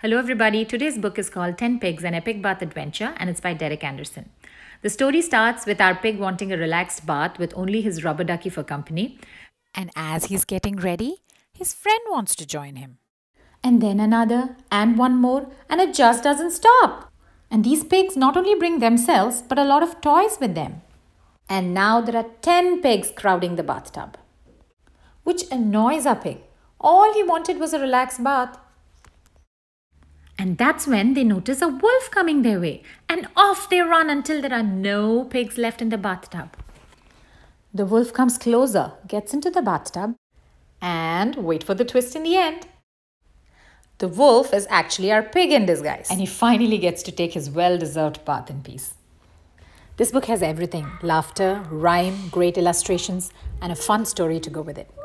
Hello everybody, today's book is called 10 Pigs, an epic bath adventure and it's by Derek Anderson. The story starts with our pig wanting a relaxed bath with only his rubber ducky for company. And as he's getting ready, his friend wants to join him. And then another, and one more, and it just doesn't stop. And these pigs not only bring themselves, but a lot of toys with them. And now there are 10 pigs crowding the bathtub, which annoys our pig. All he wanted was a relaxed bath, and that's when they notice a wolf coming their way. And off they run until there are no pigs left in the bathtub. The wolf comes closer, gets into the bathtub, and wait for the twist in the end. The wolf is actually our pig in disguise. And he finally gets to take his well deserved bath in peace. This book has everything laughter, rhyme, great illustrations, and a fun story to go with it.